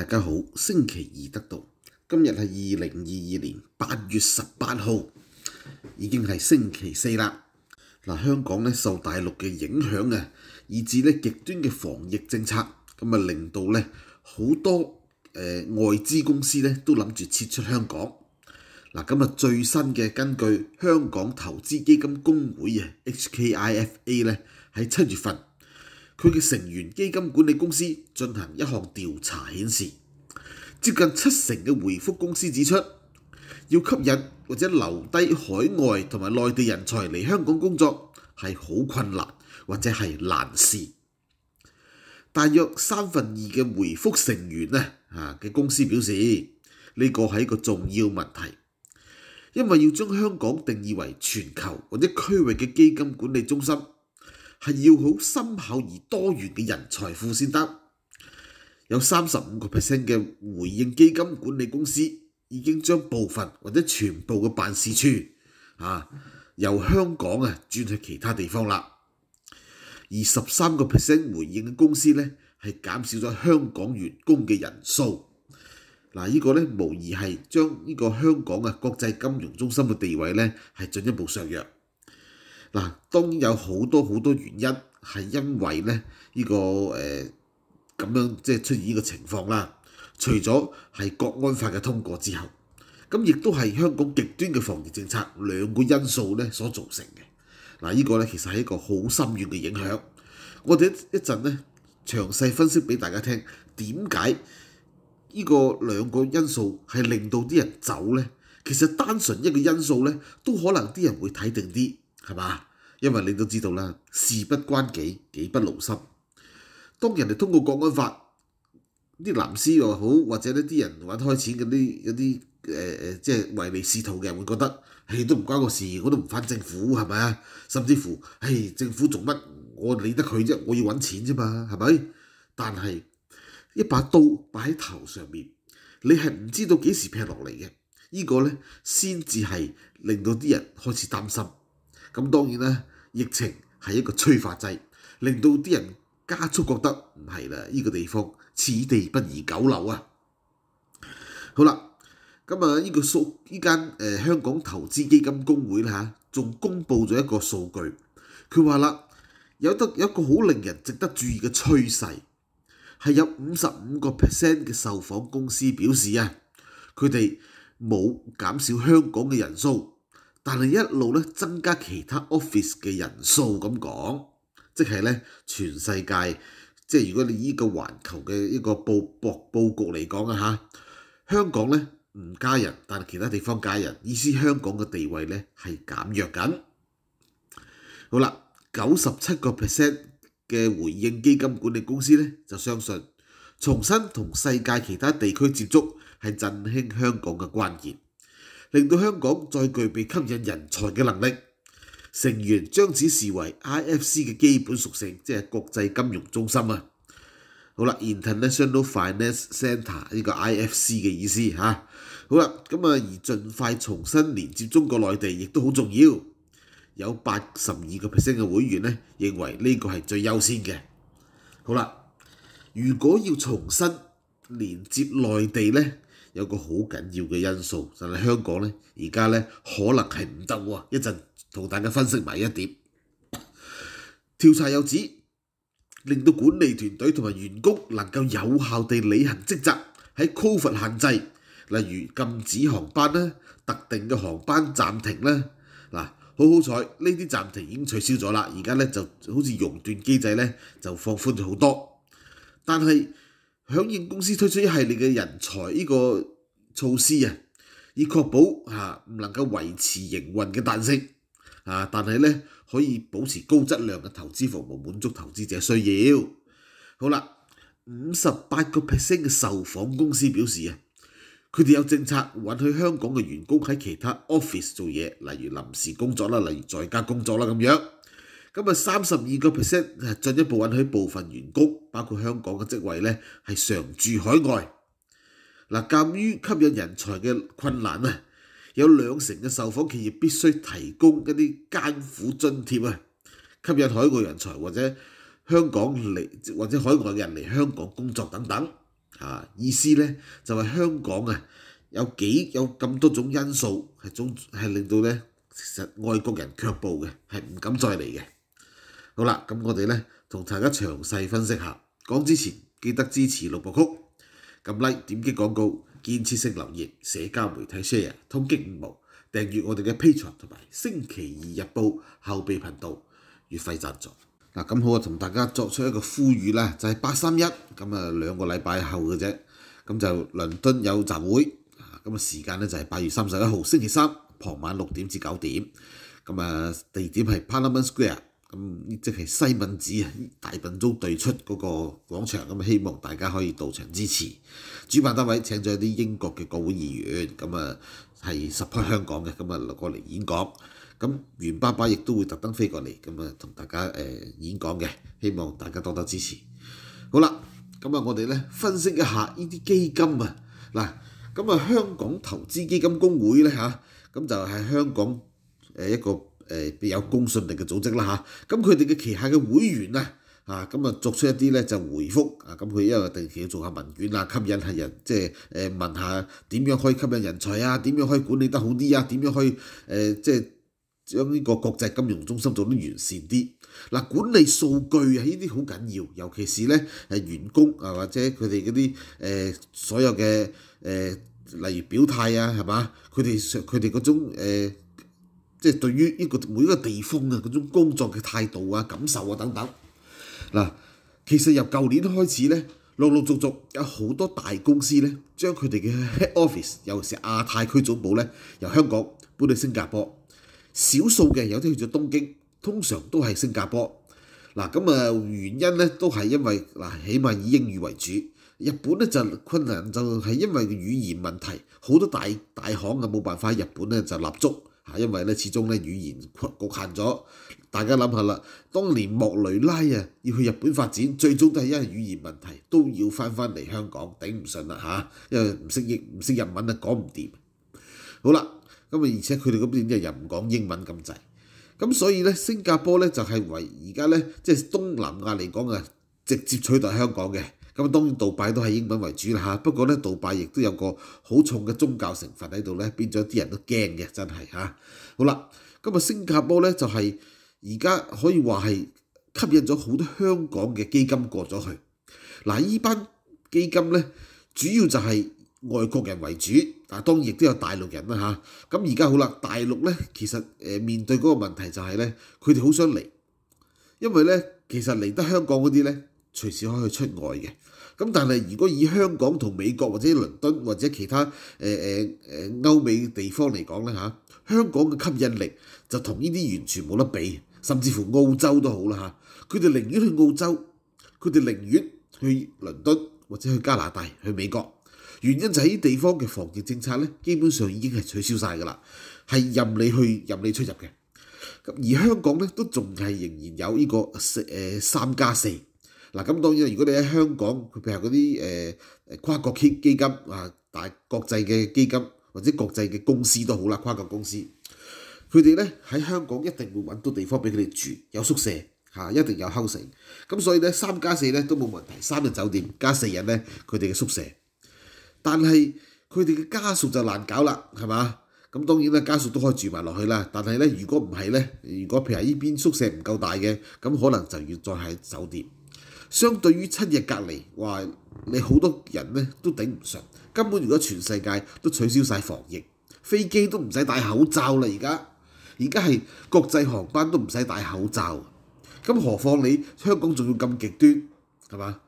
大家好，星期二得到，今日系二零二二年八月十八号，已经系星期四啦。嗱，香港咧受大陆嘅影响啊，以致咧极端嘅防疫政策，咁啊令到咧好多诶外资公司咧都谂住撤出香港。嗱，今日最新嘅根据香港投资基金公会啊 （HKIFA） 咧喺七月份。佢嘅成員基金管理公司進行一項調查顯示，接近七成嘅回复公司指出，要吸引或者留低海外同埋內地人才嚟香港工作係好困難或者係難事。大約三分二嘅回复成員呢啊嘅公司表示呢個係一個重要問題，因為要將香港定義為全球或者區域嘅基金管理中心。係要好深厚而多元嘅人財富先得。有三十五個 percent 嘅回應基金管理公司已經將部分或者全部嘅辦事處啊由香港啊轉去其他地方啦。而十三個 percent 回應嘅公司咧係減少咗香港員工嘅人數。嗱，依個咧無疑係將呢個香港啊國際金融中心嘅地位咧係進一步削弱。嗱，當然有好多好多原因係因為咧呢個誒咁樣即係出現呢個情況啦。除咗係國安法嘅通過之後，咁亦都係香港極端嘅防疫政策兩個因素咧所造成嘅。嗱，呢個咧其實係一個好深遠嘅影響。我哋一陣咧詳細分析俾大家聽點解呢個兩個因素係令到啲人走咧。其實單純一個因素咧都可能啲人會睇定啲。係嘛？因為你都知道啦，事不關己，己不勞心。當人哋通過《國安法》，啲藍絲又好，或者呢啲人揾開錢嗰啲嗰啲誒誒，即係唯利是圖嘅，人會覺得誒都唔關我事，我都唔翻政府係咪啊？甚至乎誒政府做乜，我理得佢啫，我要揾錢啫嘛，係咪？但係一把刀擺喺頭上面，你係唔知道幾時劈落嚟嘅。依個咧先至係令到啲人開始擔心。咁當然咧，疫情係一個催化劑，令到啲人加速覺得唔係啦，依個地方此地不宜久留啊！好啦，咁啊依個數依間誒香港投資基金公會咧嚇，仲公布咗一個數據，佢話啦，有得有一個好令人值得注意嘅趨勢，係有五十五個 percent 嘅售房公司表示啊，佢哋冇減少香港嘅人數。但系一路咧增加其他 office 嘅人數咁講，即係咧全世界，即係如果你依個全球嘅一個佈佈佈局嚟講啊嚇，香港咧唔加人，但係其他地方加人，意思香港嘅地位咧係減弱緊。好啦，九十七個 percent 嘅回應基金管理公司咧就相信，重新同世界其他地區接觸係振興香港嘅關鍵。令到香港再具備吸引人才嘅能力，成員將此視為 IFC 嘅基本屬性，即係國際金融中心啊！好啦，International Finance Centre 呢個 IFC 嘅意思嚇，好啦，咁啊，而盡快重新連接中國內地亦都好重要，有八十二個 percent 嘅會員咧認為呢個係最優先嘅。好啦，如果要重新連接內地咧？有個好緊要嘅因素就係香港咧，而家咧可能係唔得喎。一陣同大家分析埋一點。調查又指，令到管理團隊同埋員工能夠有效地履行職責，喺 CoV 限制，例如禁止航班啦、特定嘅航班暫停啦。嗱，好好彩，呢啲暫停已經取消咗啦。而家咧就好似熔斷機制咧就放寬咗好多，但係。响应公司推出一系列嘅人才呢个措施啊，以确保吓唔能够维持营运嘅弹性啊，但系咧可以保持高质量嘅投资服务，满足投资者需要。好啦，五十八个 percent 嘅受访公司表示啊，佢哋有政策允许香港嘅员工喺其他 office 做嘢，例如临时工作啦，例如在家工作啦咁样。咁啊，三十二個 percent 係進一步允許部分員工，包括香港嘅職位咧，係常駐海外。嗱，鑑於吸引人才嘅困難啊，有兩成嘅受訪企業必須提供一啲艱苦津貼啊，吸引海外人才或者香港嚟或者海外嘅人嚟香港工作等等。啊，意思咧就係香港啊，有幾有咁多種因素係總係令到咧，其實外國人卻步嘅，係唔敢再嚟嘅。好啦，咁我哋咧同大家詳細分析下。講之前記得支持六部曲，撳 Like、點擊廣告、建設性留言、社交媒體 share、通擊五毛、訂閱我哋嘅 P a 場同埋星期二日報後備頻道月費贊助嗱。咁好啊，同大家作出一個呼籲啦，就係八三一咁啊，兩個禮拜後嘅啫。咁就倫敦有集會咁啊時間咧就係八月三十一號星期三傍晚六點至九點，咁啊地點係 Parliament Square。咁即係西敏寺啊，大笨鐘對出嗰個廣場，咁希望大家可以到場支持。主辦單位請咗一啲英國嘅國會議員，咁啊係十 t 香港嘅，咁啊嚟過嚟演講。咁袁爸爸亦都會特登飛過嚟，咁啊同大家演講嘅，希望大家多多支持。好啦，咁啊我哋咧分析一下呢啲基金啊，嗱，咁啊香港投資基金公會咧嚇，咁就係香港一個。誒有公信力嘅組織啦嚇，咁佢哋嘅旗下嘅會員啊啊咁啊作出一啲咧就回覆啊，咁佢因為定期要做下問卷啊，吸引下人，即係誒問下點樣可以吸引人才啊，點樣可以管理得好啲啊，點樣可以誒即係將呢個國際金融中心做得完善啲。嗱管理數據啊，呢啲好緊要，尤其是咧係員工啊或者佢哋嗰啲誒所有嘅誒，例如表態啊係嘛，佢哋佢哋嗰種誒。即係對於呢個每一個地方啊，嗰種工作嘅態度啊、感受啊等等，嗱，其實由舊年開始咧，陸陸續續有好多大公司咧，將佢哋嘅 head office，尤其是亞太區總部咧，由香港搬去新加坡。少數嘅有啲去咗東京，通常都係新加坡。嗱，咁啊原因咧都係因為嗱，起碼以英語為主。日本咧就困難，就係因為語言問題，好多大大行啊冇辦法喺日本咧就立足。嚇，因為咧始終咧語言局限咗，大家諗下啦，當年莫雷拉啊要去日本發展，最終都係因為語言問題，都要翻翻嚟香港，頂唔順啦嚇，因為唔識英唔識日文啊，講唔掂。好啦，咁啊而且佢哋嗰邊又又唔講英文咁滯，咁所以咧新加坡咧就係為而家咧即係東南亞嚟講啊，直接取代香港嘅。咁當然杜拜都係英文為主啦不過咧杜拜亦都有個好重嘅宗教成分喺度咧，變咗啲人都驚嘅，真係嚇。好啦，咁啊新加坡咧就係而家可以話係吸引咗好多香港嘅基金過咗去。嗱，依班基金咧主要就係外國人為主，啊當然亦都有大陸人啦嚇。咁而家好啦，大陸咧其實誒面對嗰個問題就係咧，佢哋好想嚟，因為咧其實嚟得香港嗰啲咧隨時可以出外嘅。咁但係如果以香港同美國或者倫敦或者其他誒誒誒歐美地方嚟講咧嚇，香港嘅吸引力就同呢啲完全冇得比，甚至乎澳洲都好啦嚇，佢哋寧願去澳洲，佢哋寧願去倫敦或者去加拿大、去美國，原因就喺啲地方嘅防疫政策咧，基本上已經係取消曬㗎啦，係任你去任你出入嘅。咁而香港咧都仲係仍然有呢個三加四。嗱，咁當然啦。如果你喺香港，佢譬如嗰啲誒跨國基基金啊，大國際嘅基金或者國際嘅公司都好啦，跨國公司，佢哋咧喺香港一定會揾到地方俾佢哋住，有宿舍嚇，一定有 h o u s i n g 咁所以咧，三加四咧都冇問題，三日酒店加四日咧佢哋嘅宿舍。但係佢哋嘅家屬就難搞啦，係嘛？咁當然啦，家屬都可以住埋落去啦。但係咧，如果唔係咧，如果譬如依邊宿舍唔夠大嘅，咁可能就要再喺酒店。相對於親日隔離，話你好多人咧都頂唔順。根本如果全世界都取消曬防疫，飛機都唔使戴口罩啦。而家而家係國際航班都唔使戴口罩，咁何況你香港仲要咁極端係嘛？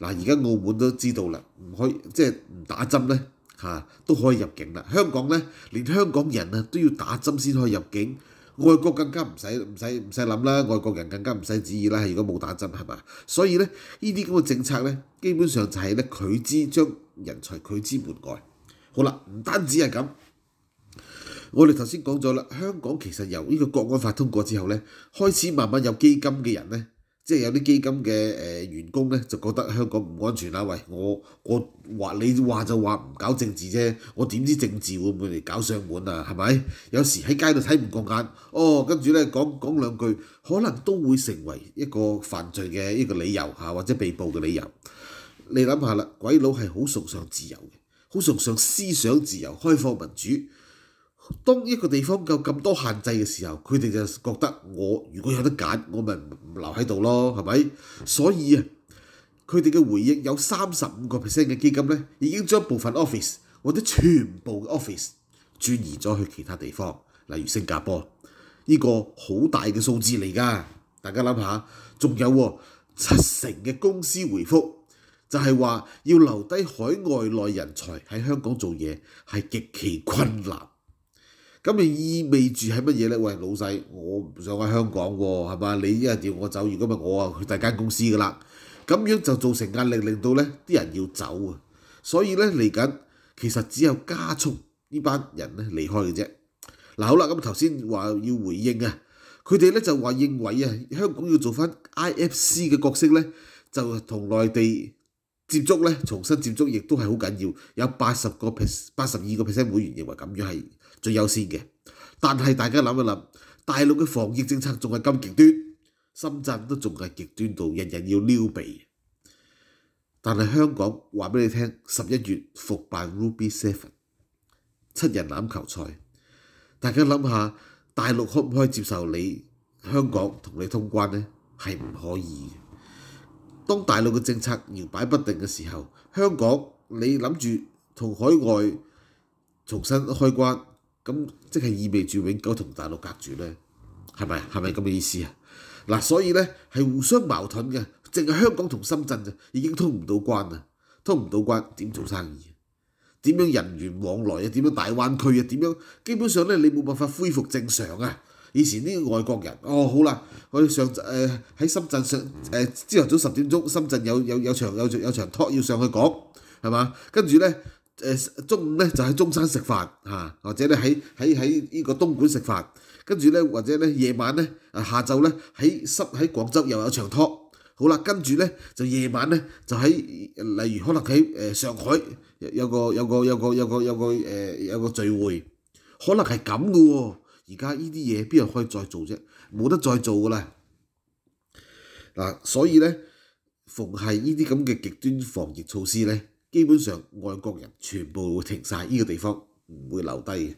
嗱而家澳門都知道啦，唔可以即係唔打針咧嚇都可以入境啦。香港咧連香港人啊都要打針先可以入境。外國更加唔使唔使唔使諗啦，外國人更加唔使旨意啦。如果冇打針係嘛，所以咧呢啲咁嘅政策咧，基本上就係咧拒之將人才拒之門外。好啦，唔單止係咁，我哋頭先講咗啦，香港其實由呢個國安法通過之後咧，開始慢慢有基金嘅人咧。即係有啲基金嘅誒員工咧，就覺得香港唔安全啦。喂，我我話你話就話唔搞政治啫，我點知政治會唔會嚟搞上門啊？係咪？有時喺街度睇唔過眼，哦，跟住咧講講兩句，可能都會成為一個犯罪嘅一個理由嚇，或者被捕嘅理由。你諗下啦，鬼佬係好崇尚自由嘅，好崇尚思想自由、開放民主。當一個地方有咁多限制嘅時候，佢哋就覺得我如果有得揀，我咪唔留喺度咯，係咪？所以啊，佢哋嘅回應有三十五個 percent 嘅基金咧，已經將部分 office 或者全部嘅 office 轉移咗去其他地方，例如新加坡。呢個好大嘅數字嚟㗎，大家諗下，仲有七成嘅公司回覆，就係話要留低海外內人才喺香港做嘢係極其困難。咁意味住係乜嘢咧？喂，老細，我唔想喺香港喎，係嘛？你一日要我走，如果咪我啊去第間公司噶啦，咁樣就造成壓力，令到咧啲人要走啊。所以咧嚟緊，其實只有加重呢班人咧離開嘅啫。嗱，好啦，咁頭先話要回應啊，佢哋咧就話認為啊，香港要做翻 I F C 嘅角色咧，就同內地接觸咧，重新接觸亦都係好緊要。有八十個 percent、八十二個 percent 會員認為咁樣係。最優先嘅，但係大家諗一諗，大陸嘅防疫政策仲係咁極端，深圳都仲係極端到人人要撩鼻。但係香港話俾你聽，十一月復辦 Ruby Seven 七人欖球賽。大家諗下，大陸可唔可以接受你香港同你通關呢？係唔可以嘅。當大陸嘅政策搖擺不定嘅時候，香港你諗住同海外重新開關？咁即係意味住永久同大陸隔住咧，係咪？係咪咁嘅意思啊？嗱，所以咧係互相矛盾嘅，淨係香港同深圳啫，已經通唔到關啊，通唔到關點做生意？點樣人員往來啊？點樣大灣區啊？點樣？基本上咧，你冇辦法恢復正常啊！以前啲外國人，哦好啦，我上誒喺深圳上誒，朝頭早十點鐘，深圳有有有場有有場 talk 要上去講，係嘛？跟住咧。誒中午咧就喺中山食飯嚇，或者咧喺喺喺依個東莞食飯，跟住咧或者咧夜晚咧下晝咧喺濕喺廣州又有場拖，好啦，跟住咧就夜晚咧就喺例如可能喺誒上海有個有個有個有個有個誒有個聚會，可能係咁嘅喎，而家依啲嘢邊度可以再做啫？冇得再做噶啦。嗱，所以咧，逢係依啲咁嘅極端防疫措施咧。基本上外國人全部會停曬呢個地方，唔會留低嘅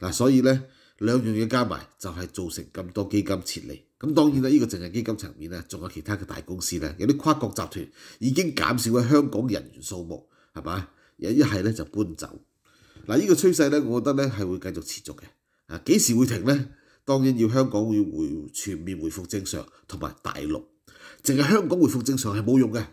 嗱，所以咧兩樣嘢加埋就係造成咁多基金撤離。咁當然啦，呢個淨係基金層面咧，仲有其他嘅大公司咧，有啲跨國集團已經減少咗香港人員數目，係嘛？一一係咧就搬走。嗱，呢個趨勢咧，我覺得咧係會繼續持續嘅。啊，幾時會停咧？當然要香港要回全面回復正常，同埋大陸淨係香港回復正常係冇用嘅。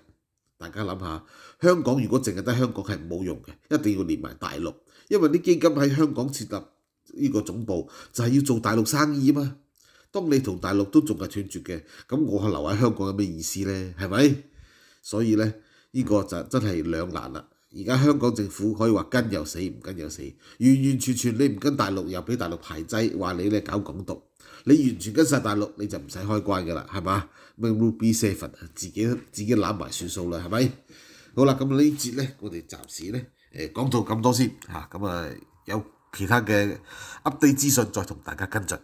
大家諗下，香港如果淨係得香港係冇用嘅，一定要連埋大陸，因為啲基金喺香港設立呢個總部就係要做大陸生意嘛。當你同大陸都仲係斷絕嘅，咁我係留喺香港有咩意思呢？係咪？所以呢，呢個就真係兩難啦。而家香港政府可以話跟又死，唔跟又死，完完全全你唔跟大陸又俾大陸排擠，話你咧搞港獨。你完全跟曬大陸，你就唔使開關嘅啦，係嘛？咩 Ruby Seven 啊，自己自己攬埋算數啦，係咪？好啦，咁呢節咧，我哋暫時咧誒講到咁多先嚇，咁啊有其他嘅 update 資訊再同大家跟進。